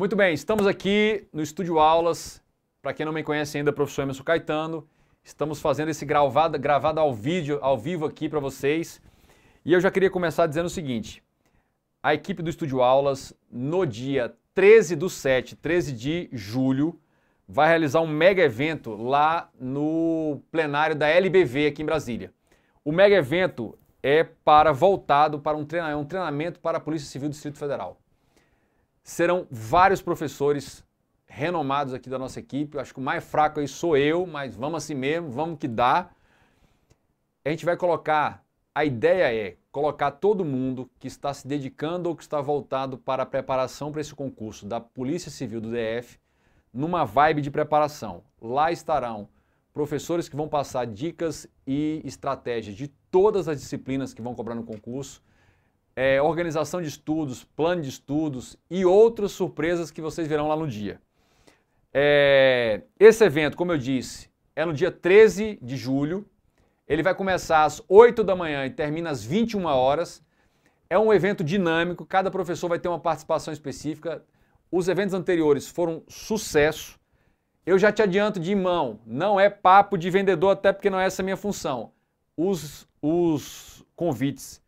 Muito bem, estamos aqui no Estúdio Aulas. Para quem não me conhece ainda, professor Emerson Caetano. Estamos fazendo esse gravado, gravado ao, vídeo, ao vivo aqui para vocês. E eu já queria começar dizendo o seguinte. A equipe do Estúdio Aulas, no dia 13 do 7, 13 de julho, vai realizar um mega evento lá no plenário da LBV aqui em Brasília. O mega evento é para voltado para um treinamento, é um treinamento para a Polícia Civil do Distrito Federal serão vários professores renomados aqui da nossa equipe. Eu acho que o mais fraco aí sou eu, mas vamos assim mesmo, vamos que dá. A gente vai colocar, a ideia é colocar todo mundo que está se dedicando ou que está voltado para a preparação para esse concurso da Polícia Civil do DF numa vibe de preparação. Lá estarão professores que vão passar dicas e estratégias de todas as disciplinas que vão cobrar no concurso é, organização de estudos, plano de estudos e outras surpresas que vocês verão lá no dia. É, esse evento, como eu disse, é no dia 13 de julho. Ele vai começar às 8 da manhã e termina às 21 horas. É um evento dinâmico, cada professor vai ter uma participação específica. Os eventos anteriores foram sucesso. Eu já te adianto de mão, não é papo de vendedor, até porque não é essa a minha função. Os, os convites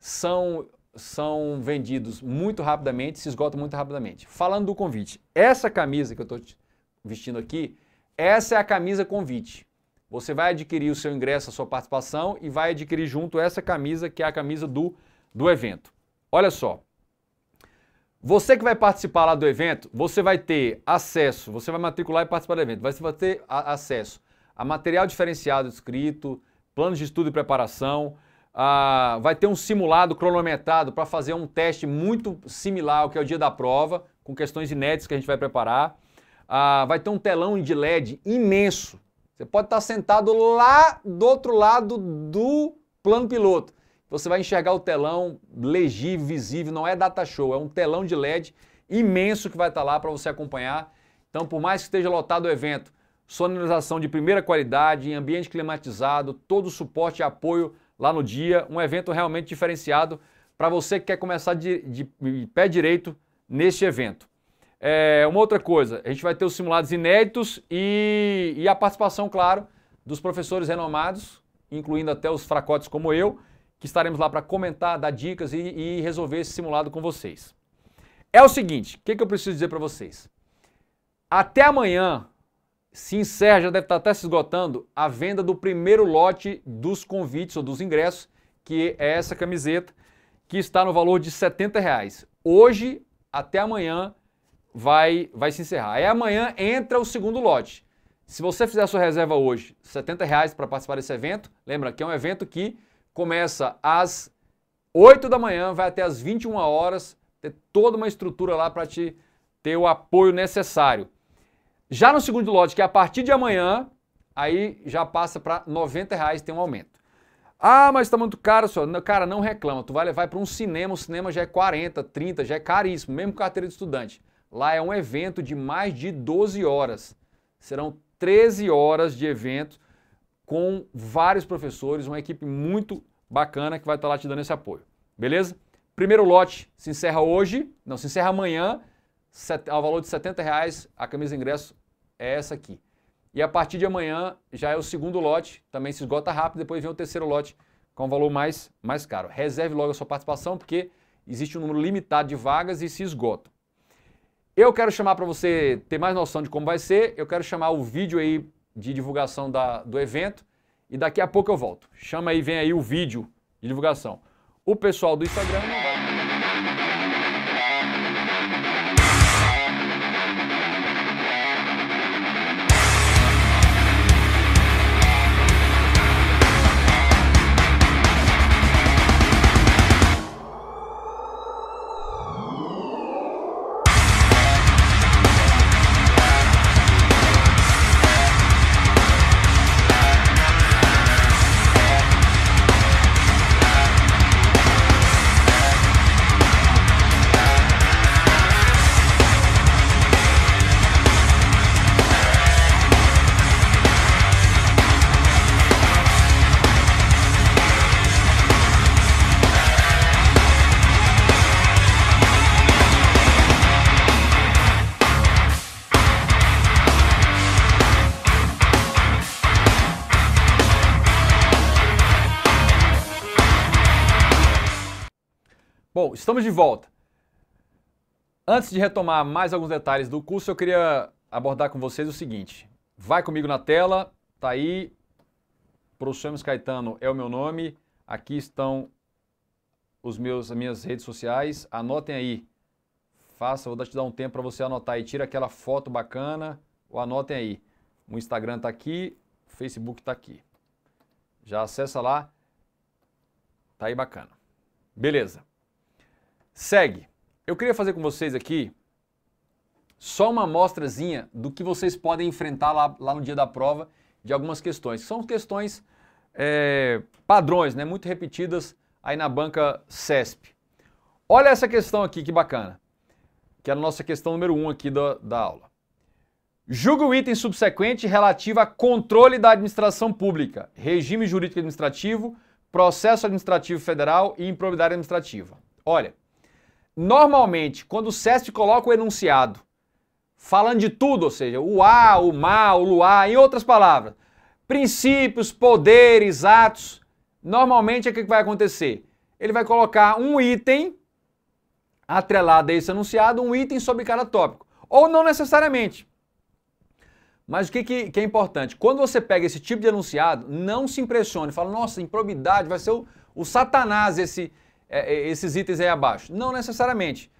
são, são vendidos muito rapidamente, se esgotam muito rapidamente. Falando do convite, essa camisa que eu estou vestindo aqui, essa é a camisa convite. Você vai adquirir o seu ingresso, a sua participação e vai adquirir junto essa camisa, que é a camisa do, do evento. Olha só. Você que vai participar lá do evento, você vai ter acesso, você vai matricular e participar do evento, você vai ter acesso a material diferenciado escrito, planos de estudo e preparação, ah, vai ter um simulado cronometrado para fazer um teste muito similar ao que é o dia da prova, com questões inéditas que a gente vai preparar. Ah, vai ter um telão de LED imenso. Você pode estar tá sentado lá do outro lado do plano piloto. Você vai enxergar o telão legível, visível, não é data show, é um telão de LED imenso que vai estar tá lá para você acompanhar. Então, por mais que esteja lotado o evento, sonorização de primeira qualidade, em ambiente climatizado, todo o suporte e apoio lá no dia, um evento realmente diferenciado para você que quer começar de, de, de pé direito neste evento. É, uma outra coisa, a gente vai ter os simulados inéditos e, e a participação, claro, dos professores renomados, incluindo até os fracotes como eu, que estaremos lá para comentar, dar dicas e, e, resolver esse simulado com vocês. É o seguinte, o que, que eu preciso dizer para vocês? Até amanhã, encerra, já deve estar tá até se esgotando a venda do primeiro lote dos convites ou dos ingressos, que é essa camiseta, que está no valor de R$ 70. Reais. Hoje até amanhã vai, vai se encerrar. Aí amanhã entra o segundo lote. Se você fizer a sua reserva hoje, R$ 70 reais para participar desse evento, lembra que é um evento que começa às 8 da manhã, vai até às 21 horas, ter toda uma estrutura lá para te ter o apoio necessário. Já no segundo lote, que é a partir de amanhã, aí já passa para 90 reais, tem um aumento. Ah, mas está muito caro, senhor Cara, não reclama. Tu vai levar para um cinema, o cinema já é 40, 30, já é caríssimo, mesmo carteira de estudante. Lá é um evento de mais de 12 horas. Serão 13 horas de evento com vários professores, uma equipe muito bacana que vai estar tá lá te dando esse apoio. Beleza? Primeiro lote se encerra hoje, não, se encerra amanhã, ao valor de 70 reais, a camisa ingresso é essa aqui. E a partir de amanhã já é o segundo lote, também se esgota rápido, depois vem o terceiro lote com um valor mais, mais caro. Reserve logo a sua participação, porque existe um número limitado de vagas e se esgota Eu quero chamar para você ter mais noção de como vai ser, eu quero chamar o vídeo aí de divulgação da, do evento e daqui a pouco eu volto. Chama aí, vem aí o vídeo de divulgação. O pessoal do Instagram não vai. Estamos de volta. Antes de retomar mais alguns detalhes do curso, eu queria abordar com vocês o seguinte. Vai comigo na tela, tá aí. Professor Caetano é o meu nome. Aqui estão os meus, as minhas redes sociais. Anotem aí. Faça, vou te dar um tempo para você anotar e tira aquela foto bacana. Ou anotem aí. O Instagram está aqui, o Facebook está aqui. Já acessa lá. Tá aí bacana. Beleza. Segue. Eu queria fazer com vocês aqui só uma amostrazinha do que vocês podem enfrentar lá, lá no dia da prova de algumas questões. São questões é, padrões, né? muito repetidas aí na banca CESP. Olha essa questão aqui, que bacana. Que é a nossa questão número 1 um aqui da, da aula. Julga o item subsequente relativo a controle da administração pública, regime jurídico administrativo, processo administrativo federal e improbidade administrativa. Olha, Normalmente, quando o SESP coloca o enunciado, falando de tudo, ou seja, o a, o Má, o luar, em outras palavras, princípios, poderes, atos, normalmente o que vai acontecer? Ele vai colocar um item atrelado a esse enunciado, um item sobre cada tópico. Ou não necessariamente. Mas o que, que, que, é importante? Quando você pega esse tipo de enunciado, não se impressione. Fala, nossa, improbidade, vai ser o, o satanás esse, é, é, esses itens aí abaixo. Não necessariamente.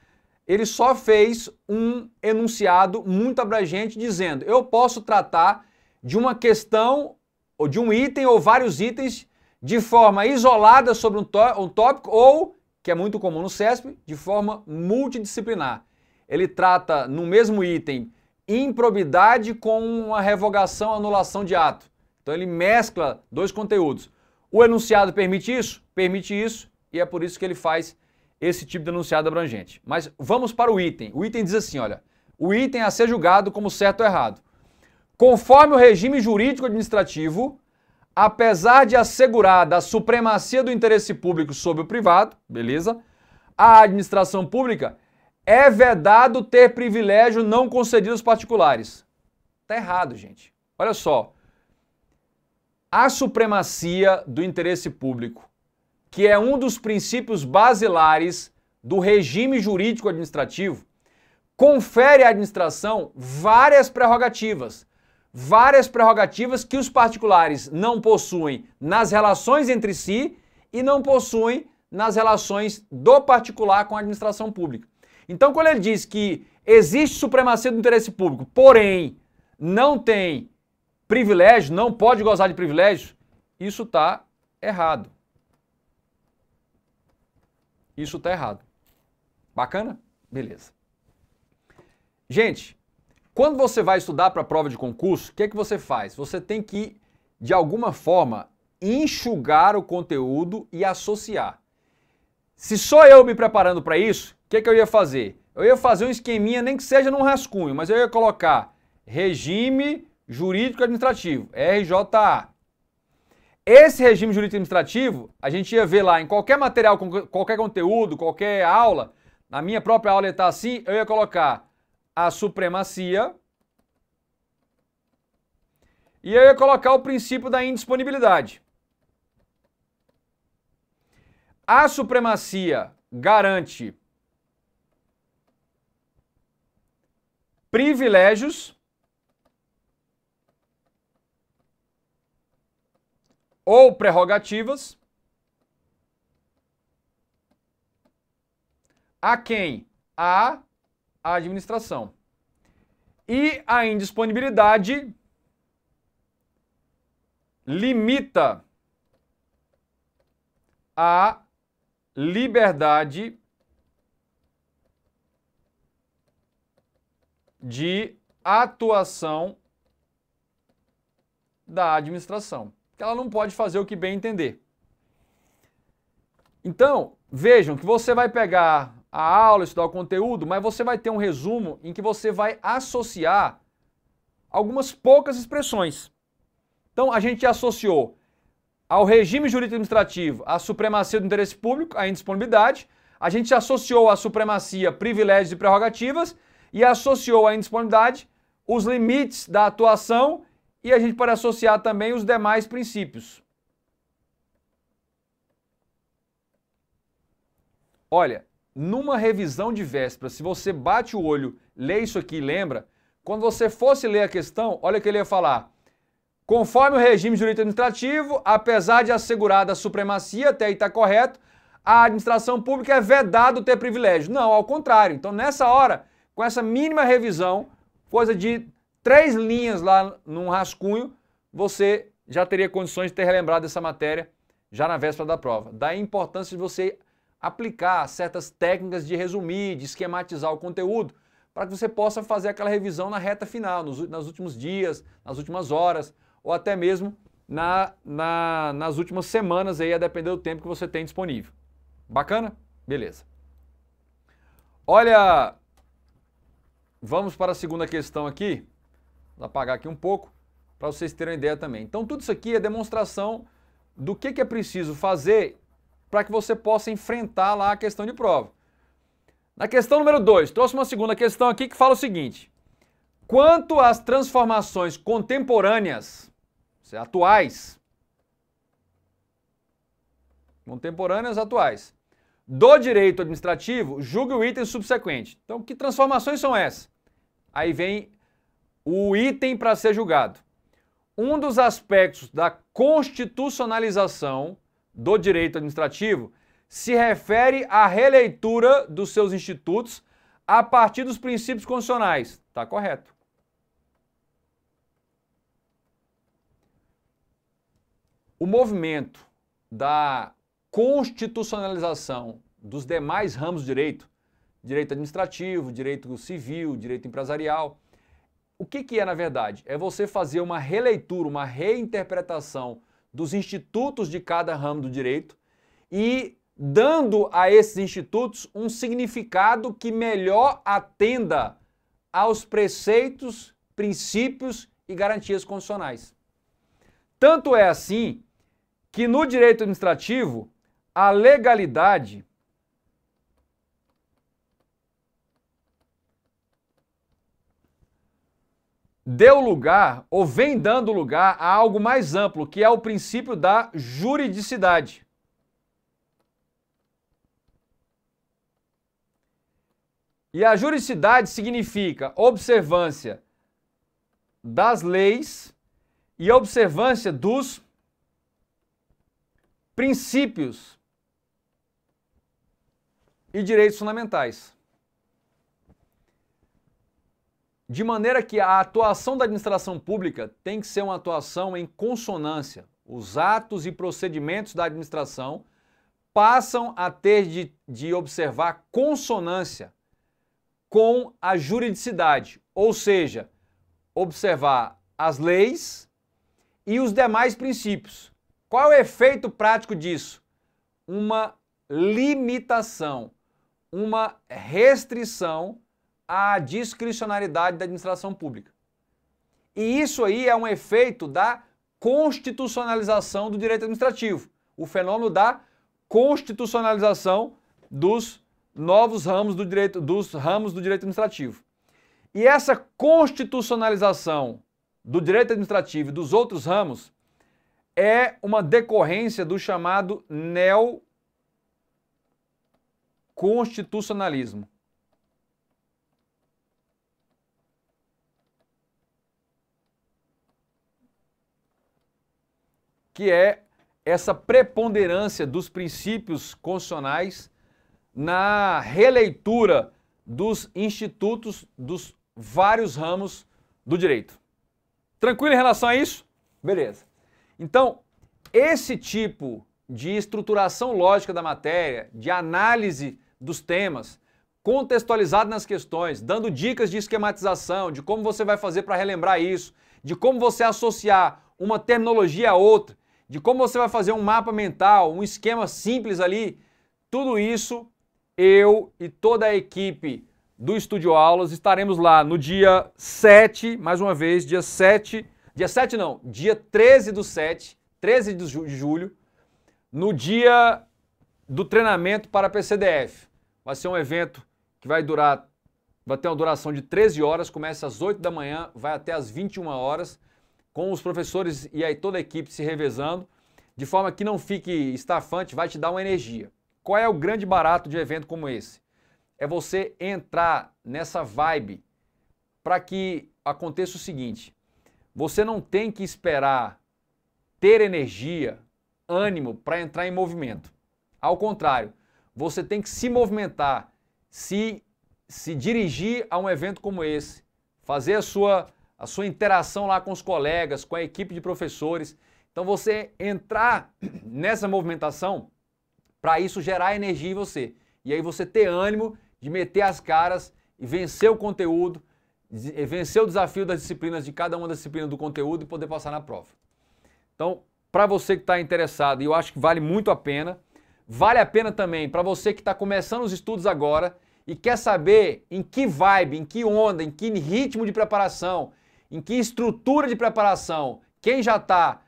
Ele só fez um enunciado muito abrangente dizendo: eu posso tratar de uma questão ou de um item ou vários itens de forma isolada sobre um, um tópico ou, que é muito comum no CESP, de forma multidisciplinar. Ele trata no mesmo item improbidade com uma revogação, anulação de ato. Então ele mescla dois conteúdos. O enunciado permite isso? Permite isso e é por isso que ele faz esse tipo de enunciado abrangente. Mas vamos para o item. O item diz assim, olha, o item a ser julgado como certo ou errado. Conforme o regime jurídico administrativo, apesar de assegurada a supremacia do interesse público sobre o privado, beleza? A administração pública é vedado ter privilégio não concedido aos particulares. Tá errado, gente. Olha só. A supremacia do interesse público que é um dos princípios basilares do regime jurídico administrativo, confere à administração várias prerrogativas. Várias prerrogativas que os particulares não possuem nas relações entre si e não possuem nas relações do particular com a administração pública. Então, quando ele diz que existe supremacia do interesse público, porém não tem privilégio, não pode gozar de privilégio, isso está errado. Isso está errado. Bacana? Beleza. Gente, quando você vai estudar para a prova de concurso, o que, é que você faz? Você tem que, de alguma forma, enxugar o conteúdo e associar. Se só eu me preparando para isso, o que, é que eu ia fazer? Eu ia fazer um esqueminha, nem que seja num rascunho, mas eu ia colocar regime jurídico administrativo, RJA. Esse regime jurídico administrativo, a gente ia ver lá em qualquer material, qualquer conteúdo, qualquer aula, na minha própria aula ia estar assim, eu ia colocar a supremacia e eu ia colocar o princípio da indisponibilidade. A supremacia garante privilégios ou prerrogativas a quem? A administração. E a indisponibilidade limita a liberdade de atuação da administração que ela não pode fazer o que bem entender. Então, vejam que você vai pegar a aula, estudar o conteúdo, mas você vai ter um resumo em que você vai associar algumas poucas expressões. Então, a gente associou ao regime jurídico administrativo a supremacia do interesse público, a indisponibilidade, a gente associou à supremacia privilégios e prerrogativas e associou à indisponibilidade os limites da atuação e a gente pode associar também os demais princípios. Olha, numa revisão de véspera, se você bate o olho, lê isso aqui e lembra, quando você fosse ler a questão, olha o que ele ia falar. Conforme o regime jurídico administrativo, apesar de assegurada a supremacia, até aí está correto, a administração pública é vedado ter privilégio. Não, ao contrário. Então, nessa hora, com essa mínima revisão, coisa de três linhas lá num rascunho, você já teria condições de ter relembrado essa matéria já na véspera da prova. Daí a importância de você aplicar certas técnicas de resumir, de esquematizar o conteúdo, para que você possa fazer aquela revisão na reta final, nos, nos últimos dias, nas últimas horas, ou até mesmo na, na, nas últimas semanas, aí, a depender do tempo que você tem disponível. Bacana? Beleza. Olha, vamos para a segunda questão aqui apagar aqui um pouco, para vocês terem uma ideia também. Então, tudo isso aqui é demonstração do que, que é preciso fazer para que você possa enfrentar lá a questão de prova. Na questão número 2, trouxe uma segunda questão aqui que fala o seguinte: quanto às transformações contemporâneas, é, atuais, contemporâneas atuais, do direito administrativo, julgue o item subsequente. Então, que transformações são essas? Aí vem o item para ser julgado. Um dos aspectos da constitucionalização do direito administrativo se refere à releitura dos seus institutos a partir dos princípios constitucionais. Está correto. O movimento da constitucionalização dos demais ramos do direito, direito administrativo, direito civil, direito empresarial, o que, que é, na verdade? É você fazer uma releitura, uma reinterpretação dos institutos de cada ramo do direito e dando a esses institutos um significado que melhor atenda aos preceitos, princípios e garantias constitucionais. Tanto é assim que no direito administrativo, a legalidade deu lugar ou vem dando lugar a algo mais amplo, que é o princípio da juridicidade. E a juridicidade significa observância das leis e observância dos princípios e direitos fundamentais. De maneira que a atuação da administração pública tem que ser uma atuação em consonância. Os atos e procedimentos da administração passam a ter de, de observar consonância com a juridicidade, ou seja, observar as leis e os demais princípios. Qual é o efeito prático disso? Uma limitação, uma restrição à discricionariedade da administração pública. E isso aí é um efeito da constitucionalização do direito administrativo, o fenômeno da constitucionalização dos novos ramos do direito dos ramos do direito administrativo. E essa constitucionalização do direito administrativo e dos outros ramos é uma decorrência do chamado neoconstitucionalismo. que é essa preponderância dos princípios constitucionais na releitura dos institutos dos vários ramos do direito. Tranquilo em relação a isso? Beleza. Então, esse tipo de estruturação lógica da matéria, de análise dos temas, contextualizado nas questões, dando dicas de esquematização, de como você vai fazer para relembrar isso, de como você associar uma terminologia a outra, de como você vai fazer um mapa mental, um esquema simples ali, tudo isso eu e toda a equipe do Estúdio Aulas estaremos lá no dia 7, mais uma vez, dia 7, dia 7 não, dia 13 do 7, 13 de julho, no dia do treinamento para PCDF. Vai ser um evento que vai durar, vai ter uma duração de 13 horas, começa às 8 da manhã, vai até às 21 horas com os professores e aí toda a equipe se revezando, de forma que não fique estafante, vai te dar uma energia. Qual é o grande barato de um evento como esse? É você entrar nessa vibe para que aconteça o seguinte: você não tem que esperar ter energia, ânimo para entrar em movimento. Ao contrário, você tem que se movimentar, se se dirigir a um evento como esse, fazer a sua a sua interação lá com os colegas, com a equipe de professores. Então você entrar nessa movimentação para isso gerar energia em você. E aí você ter ânimo de meter as caras e vencer o conteúdo, eh, vencer o desafio das disciplinas, de cada uma das disciplinas do conteúdo e poder passar na prova. Então, para você que está interessado, e eu acho que vale muito a pena, vale a pena também para você que está começando os estudos agora e quer saber em que vibe, em que onda, em que ritmo de preparação, em que estrutura de preparação, quem já está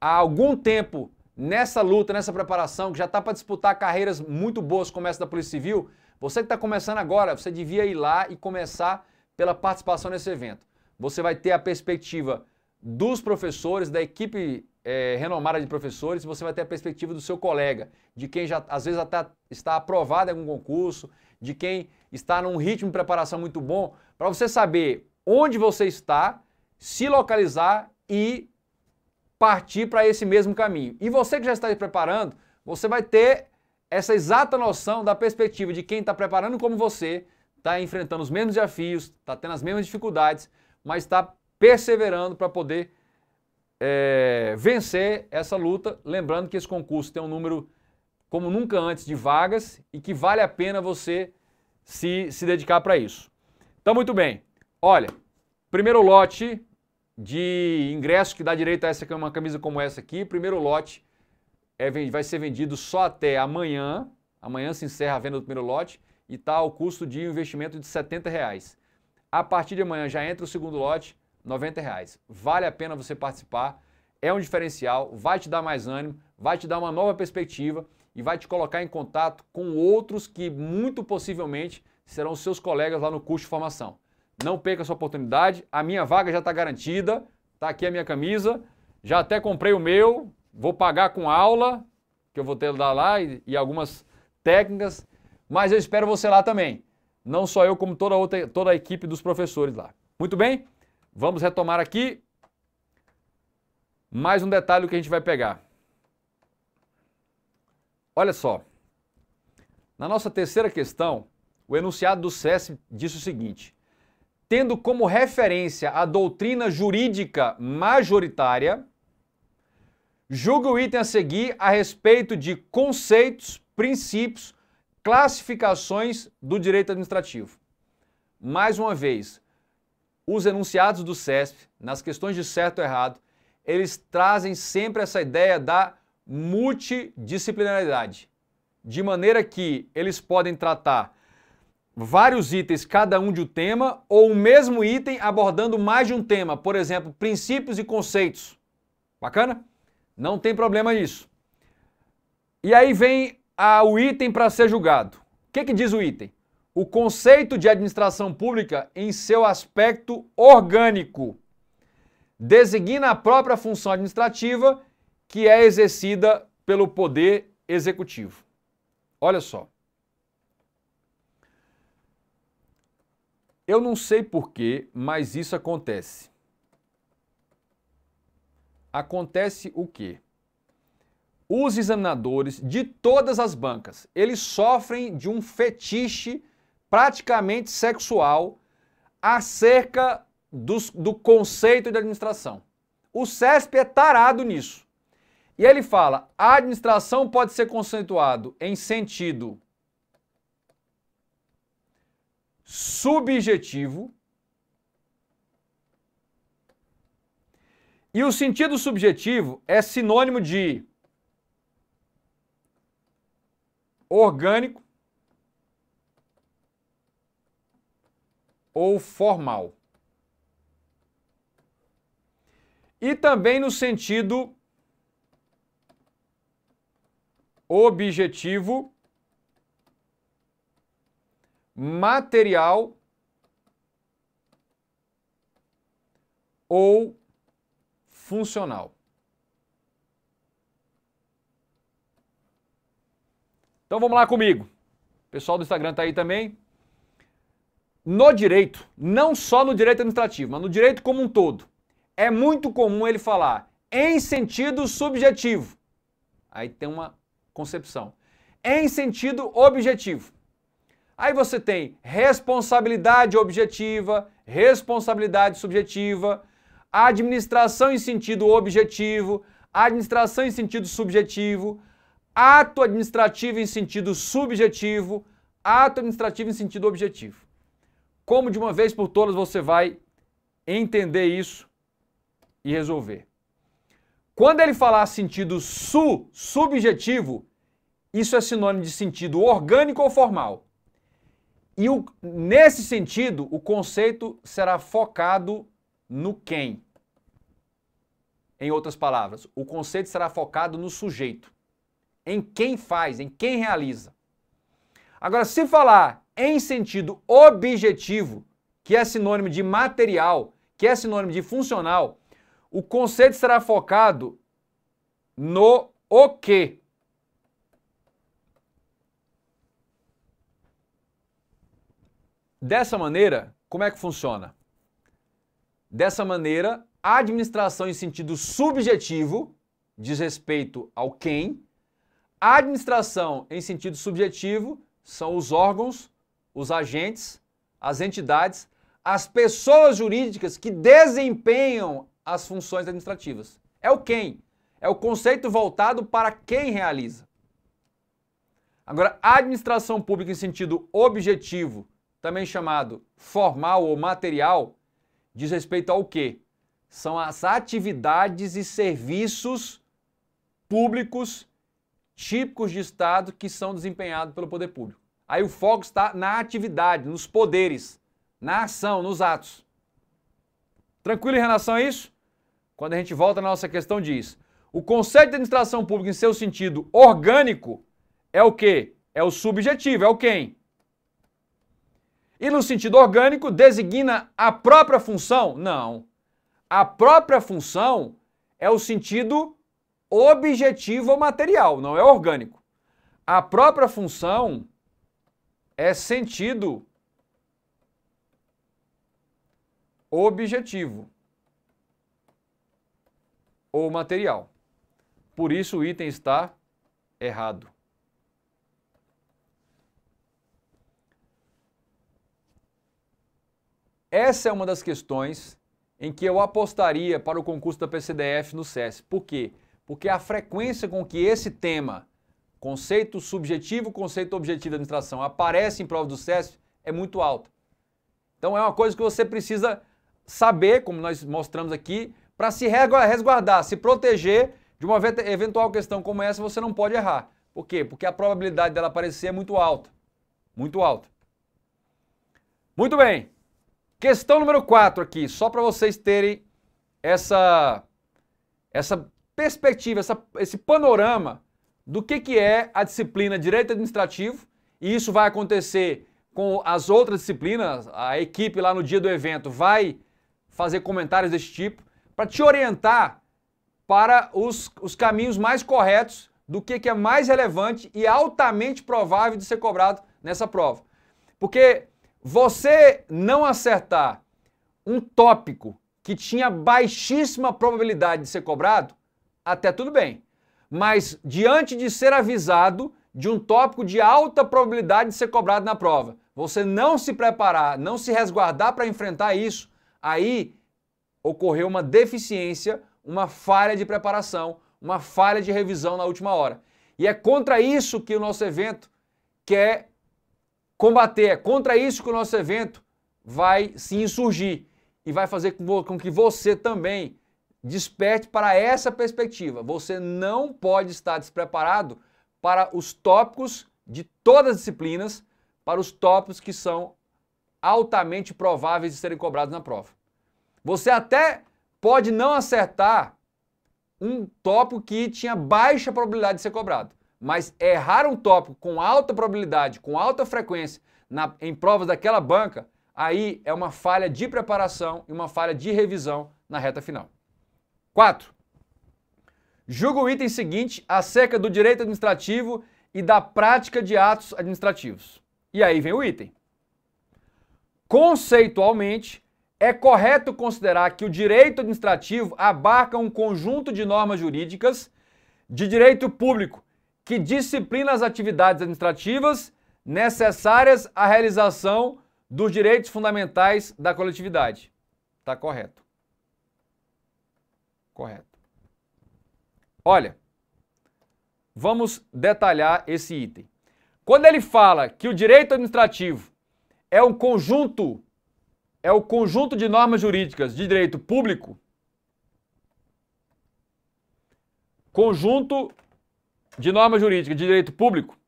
há algum tempo nessa luta, nessa preparação, que já está para disputar carreiras muito boas como essa da Polícia Civil, você que está começando agora, você devia ir lá e começar pela participação nesse evento. Você vai ter a perspectiva dos professores, da equipe é, renomada de professores, você vai ter a perspectiva do seu colega, de quem já às vezes até está aprovado em algum concurso, de quem está num ritmo de preparação muito bom, para você saber onde você está, se localizar e partir para esse mesmo caminho. E você que já está se preparando, você vai ter essa exata noção da perspectiva de quem está preparando como você, está enfrentando os mesmos desafios, está tendo as mesmas dificuldades, mas está perseverando para poder é, vencer essa luta. Lembrando que esse concurso tem um número como nunca antes de vagas e que vale a pena você se, se dedicar para isso. Então, muito bem. Olha, Primeiro lote de ingresso que dá direito a essa uma camisa como essa aqui. Primeiro lote é, vai ser vendido só até amanhã. Amanhã se encerra a venda do primeiro lote e está o custo de investimento de 70 reais. A partir de amanhã já entra o segundo lote, 90 reais. Vale a pena você participar. É um diferencial, vai te dar mais ânimo, vai te dar uma nova perspectiva e vai te colocar em contato com outros que muito possivelmente serão seus colegas lá no curso de formação. Não perca essa oportunidade. A minha vaga já está garantida. Está aqui a minha camisa. Já até comprei o meu. Vou pagar com aula, que eu vou ter lá, e, e algumas técnicas. Mas eu espero você lá também. Não só eu, como toda, outra, toda a equipe dos professores lá. Muito bem? Vamos retomar aqui. Mais um detalhe que a gente vai pegar. Olha só. Na nossa terceira questão, o enunciado do SESP disse o seguinte: tendo como referência a doutrina jurídica majoritária, julga o item a seguir a respeito de conceitos, princípios, classificações do direito administrativo. Mais uma vez, os enunciados do CESP, nas questões de certo e errado, eles trazem sempre essa ideia da multidisciplinaridade, de maneira que eles podem tratar vários itens, cada um de um tema, ou o mesmo item abordando mais de um tema, por exemplo, princípios e conceitos. Bacana? Não tem problema nisso. E aí vem a, o item para ser julgado. O que, que diz o item? O conceito de administração pública em seu aspecto orgânico designa a própria função administrativa que é exercida pelo poder executivo. Olha só. Eu não sei porquê, mas isso acontece. Acontece o quê? Os examinadores de todas as bancas, eles sofrem de um fetiche praticamente sexual acerca dos, do conceito de administração. O CESP é tarado nisso. E ele fala, a administração pode ser conceituado em sentido subjetivo. E o sentido subjetivo é sinônimo de orgânico ou formal. E também no sentido objetivo material ou funcional. Então vamos lá comigo. O pessoal do Instagram está aí também. No direito, não só no direito administrativo, mas no direito como um todo, é muito comum ele falar em sentido subjetivo. Aí tem uma concepção. Em sentido objetivo. Aí você tem responsabilidade objetiva, responsabilidade subjetiva, administração em sentido objetivo, administração em sentido subjetivo, ato administrativo em sentido subjetivo, ato administrativo em sentido objetivo. Como de uma vez por todas você vai entender isso e resolver? Quando ele falar sentido su, subjetivo, isso é sinônimo de sentido orgânico ou formal. E o, nesse sentido, o conceito será focado no quem. Em outras palavras, o conceito será focado no sujeito, em quem faz, em quem realiza. Agora, se falar em sentido objetivo, que é sinônimo de material, que é sinônimo de funcional, o conceito será focado no o que. Dessa maneira, como é que funciona? Dessa maneira, a administração em sentido subjetivo diz respeito ao quem, a administração em sentido subjetivo são os órgãos, os agentes, as entidades, as pessoas jurídicas que desempenham as funções administrativas. É o quem. É o conceito voltado para quem realiza. Agora, a administração pública em sentido objetivo também chamado formal ou material, diz respeito ao quê? São as atividades e serviços públicos típicos de Estado que são desempenhados pelo poder público. Aí o foco está na atividade, nos poderes, na ação, nos atos. Tranquilo em relação a isso? Quando a gente volta na nossa questão, diz: o conceito de administração pública, em seu sentido orgânico, é o quê? É o subjetivo, é o quem? E no sentido orgânico, designa a própria função? Não. A própria função é o sentido objetivo ou material, não é orgânico. A própria função é sentido objetivo ou material. Por isso o item está errado. Essa é uma das questões em que eu apostaria para o concurso da PCDF no SES. Por quê? Porque a frequência com que esse tema, conceito subjetivo, conceito objetivo da administração, aparece em prova do SES é muito alta. Então é uma coisa que você precisa saber, como nós mostramos aqui, para se resguardar, se proteger de uma eventual questão como essa, você não pode errar. Por quê? Porque a probabilidade dela aparecer é muito alta. Muito alta. Muito bem. Questão número 4 aqui, só para vocês terem essa, essa perspectiva, essa, esse panorama do que, que é a disciplina Direito Administrativo, e isso vai acontecer com as outras disciplinas, a equipe lá no dia do evento vai fazer comentários desse tipo, para te orientar para os, os caminhos mais corretos do que, que é mais relevante e altamente provável de ser cobrado nessa prova. Porque você não acertar um tópico que tinha baixíssima probabilidade de ser cobrado, até tudo bem. Mas diante de ser avisado de um tópico de alta probabilidade de ser cobrado na prova, você não se preparar, não se resguardar para enfrentar isso, aí ocorreu uma deficiência, uma falha de preparação, uma falha de revisão na última hora. E é contra isso que o nosso evento quer combater. É contra isso que o nosso evento vai se insurgir e vai fazer com que você também desperte para essa perspectiva. Você não pode estar despreparado para os tópicos de todas as disciplinas, para os tópicos que são altamente prováveis de serem cobrados na prova. Você até pode não acertar um tópico que tinha baixa probabilidade de ser cobrado mas errar um tópico com alta probabilidade, com alta frequência na, em provas daquela banca, aí é uma falha de preparação e uma falha de revisão na reta final. 4. Julga o item seguinte acerca do direito administrativo e da prática de atos administrativos. E aí vem o item. Conceitualmente, é correto considerar que o direito administrativo abarca um conjunto de normas jurídicas de direito público que disciplina as atividades administrativas necessárias à realização dos direitos fundamentais da coletividade. Está correto. Correto. Olha, vamos detalhar esse item. Quando ele fala que o direito administrativo é um conjunto, é o conjunto de normas jurídicas de direito público, conjunto de norma jurídica, de direito público,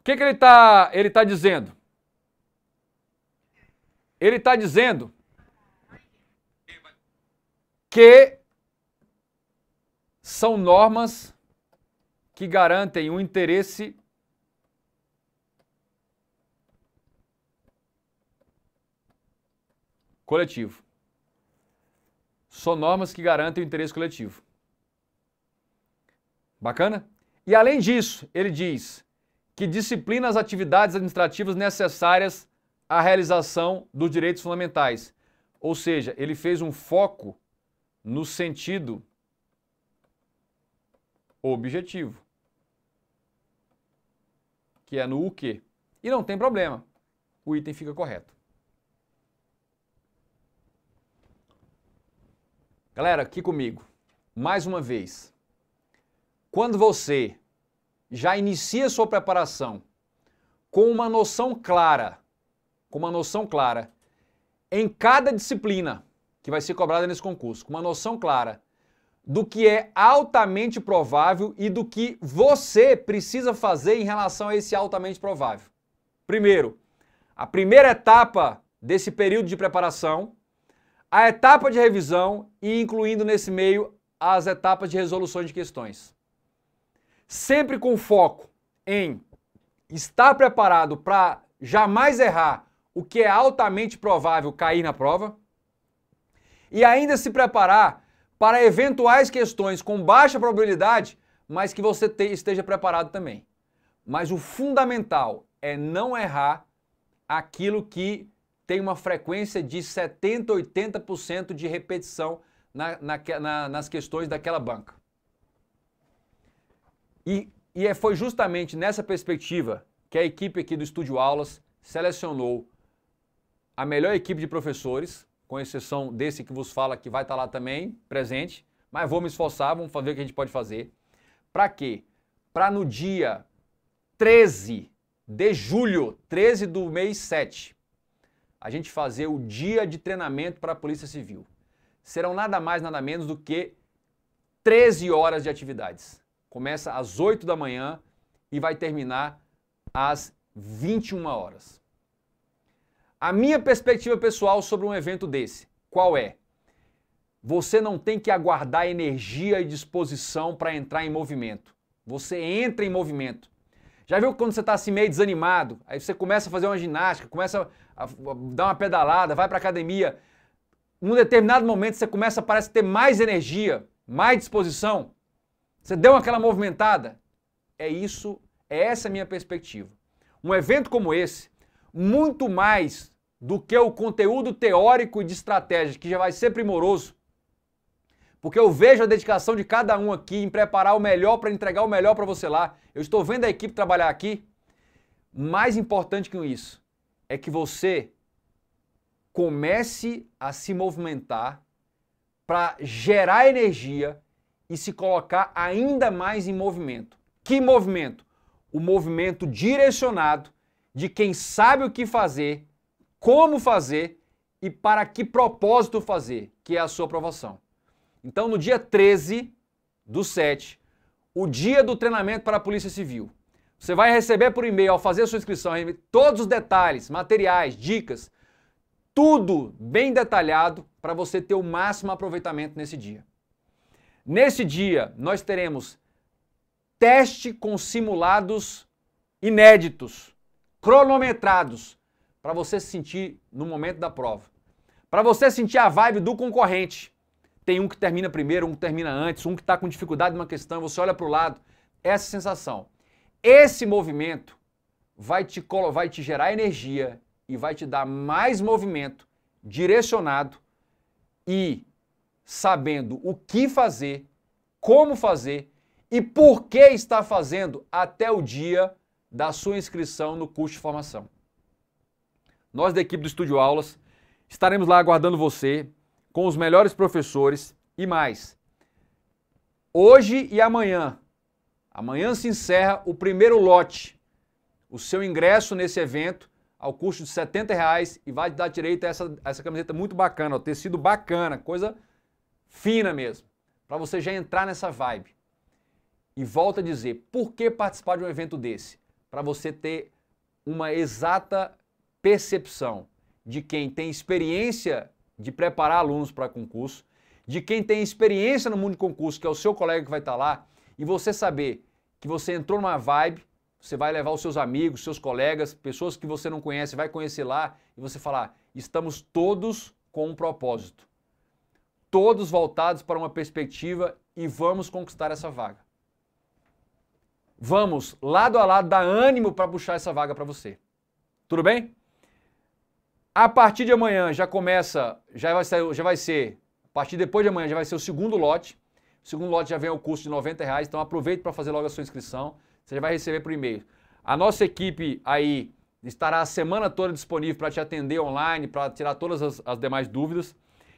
o que, que ele está ele tá dizendo? Ele está dizendo que são normas que garantem o interesse coletivo. São normas que garantem o interesse coletivo. Bacana? E além disso, ele diz que disciplina as atividades administrativas necessárias à realização dos direitos fundamentais. Ou seja, ele fez um foco no sentido objetivo, que é no o que. E não tem problema, o item fica correto. Galera, aqui comigo, mais uma vez. Quando você já inicia sua preparação com uma noção clara, com uma noção clara em cada disciplina que vai ser cobrada nesse concurso, com uma noção clara do que é altamente provável e do que você precisa fazer em relação a esse altamente provável. Primeiro, a primeira etapa desse período de preparação, a etapa de revisão e incluindo nesse meio as etapas de resoluções de questões sempre com foco em estar preparado para jamais errar, o que é altamente provável cair na prova, e ainda se preparar para eventuais questões com baixa probabilidade, mas que você te, esteja preparado também. Mas o fundamental é não errar aquilo que tem uma frequência de 70, 80% de repetição na, na, na, nas questões daquela banca. E, e é, foi justamente nessa perspectiva que a equipe aqui do Estúdio Aulas selecionou a melhor equipe de professores, com exceção desse que vos fala que vai estar tá lá também, presente, mas vou me esforçar, vamos fazer o que a gente pode fazer. Para quê? Para no dia 13 de julho, 13 do mês 7, a gente fazer o dia de treinamento para a Polícia Civil. Serão nada mais, nada menos do que 13 horas de atividades. Começa às 8 da manhã e vai terminar às 21 horas. A minha perspectiva pessoal sobre um evento desse, qual é? Você não tem que aguardar energia e disposição para entrar em movimento. Você entra em movimento. Já viu quando você está assim meio desanimado? Aí você começa a fazer uma ginástica, começa a dar uma pedalada, vai para academia. Num determinado momento você começa, parece ter mais energia, mais disposição. Você deu aquela movimentada? É isso, é essa a minha perspectiva. Um evento como esse, muito mais do que o conteúdo teórico e de estratégia, que já vai ser primoroso, porque eu vejo a dedicação de cada um aqui em preparar o melhor para entregar o melhor para você lá. Eu estou vendo a equipe trabalhar aqui. Mais importante que isso é que você comece a se movimentar para gerar energia e se colocar ainda mais em movimento. Que movimento? O movimento direcionado de quem sabe o que fazer, como fazer e para que propósito fazer, que é a sua aprovação. Então, no dia 13 do 7, o dia do treinamento para a Polícia Civil, você vai receber por e-mail, ao fazer a sua inscrição, todos os detalhes, materiais, dicas, tudo bem detalhado para você ter o máximo aproveitamento nesse dia. Nesse dia, nós teremos teste com simulados inéditos, cronometrados, para você se sentir no momento da prova. Para você sentir a vibe do concorrente. Tem um que termina primeiro, um que termina antes, um que está com dificuldade numa questão, você olha para o lado. Essa é sensação. Esse movimento vai te, vai te gerar energia e vai te dar mais movimento direcionado e sabendo o que fazer, como fazer e por que está fazendo até o dia da sua inscrição no curso de formação. Nós da equipe do Estúdio Aulas estaremos lá aguardando você com os melhores professores e mais. Hoje e amanhã. Amanhã se encerra o primeiro lote. O seu ingresso nesse evento ao custo de 70 reais e vai te dar direito a essa, a essa camiseta muito bacana, ó, tecido bacana, coisa fina mesmo, para você já entrar nessa vibe. E volta a dizer, por que participar de um evento desse? Para você ter uma exata percepção de quem tem experiência de preparar alunos para concurso, de quem tem experiência no mundo de concurso, que é o seu colega que vai estar tá lá, e você saber que você entrou numa vibe, você vai levar os seus amigos, seus colegas, pessoas que você não conhece, vai conhecer lá, e você falar: estamos todos com um propósito todos voltados para uma perspectiva e vamos conquistar essa vaga. Vamos, lado a lado, dar ânimo para puxar essa vaga para você. Tudo bem? A partir de amanhã já começa, já vai, ser, já vai ser, a partir depois de amanhã já vai ser o segundo lote. O segundo lote já vem ao custo de 90 reais, então aproveite para fazer logo a sua inscrição. Você já vai receber por e-mail. A nossa equipe aí estará a semana toda disponível para te atender online, para tirar todas as, as demais dúvidas.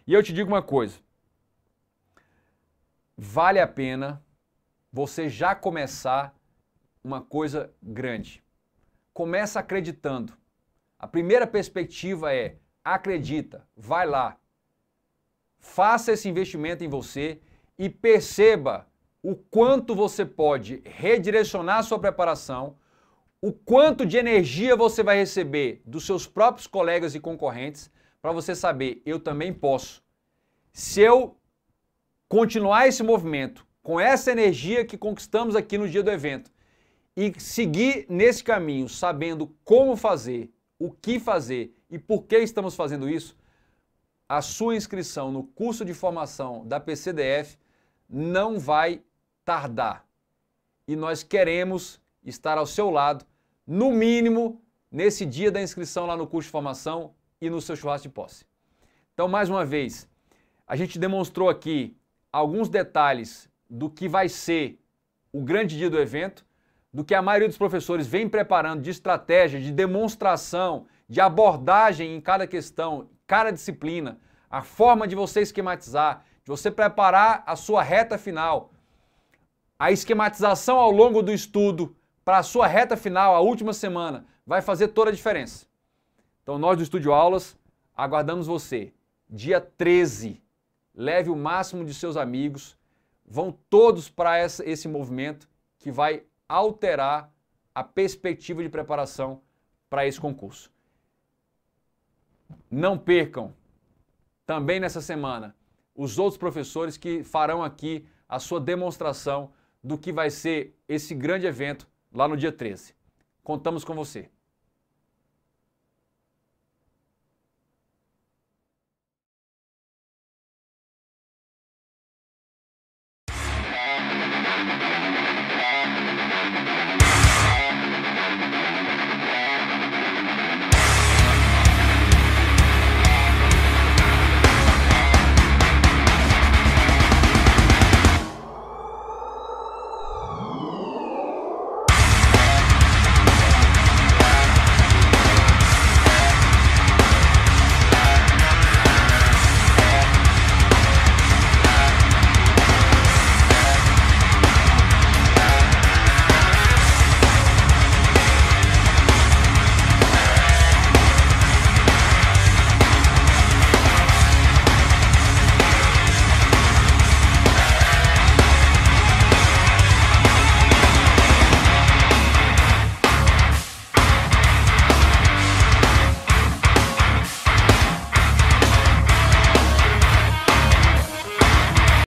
E eu te digo uma coisa: vale a pena você já começar uma coisa grande. Começa acreditando. A primeira perspectiva é: acredita, vai lá. Faça esse investimento em você e perceba o quanto você pode redirecionar sua preparação, o quanto de energia você vai receber dos seus próprios colegas e concorrentes para você saber, eu também posso. Se eu continuar esse movimento com essa energia que conquistamos aqui no dia do evento e seguir nesse caminho, sabendo como fazer, o que fazer e por que estamos fazendo isso, a sua inscrição no curso de formação da PCDF não vai tardar. E nós queremos estar ao seu lado, no mínimo, nesse dia da inscrição lá no curso de formação e no seu churrasco de posse. Então, mais uma vez, a gente demonstrou aqui alguns detalhes do que vai ser o grande dia do evento, do que a maioria dos professores vem preparando de estratégia, de demonstração, de abordagem em cada questão, cada disciplina, a forma de você esquematizar, de você preparar a sua reta final, a esquematização ao longo do estudo para a sua reta final, a última semana, vai fazer toda a diferença. Então, nós do Estúdio Aulas aguardamos você dia 13 leve o máximo de seus amigos, vão todos para esse movimento que vai alterar a perspectiva de preparação para esse concurso. Não percam, também nessa semana, os outros professores que farão aqui a sua demonstração do que vai ser esse grande evento lá no dia 13. Contamos com você.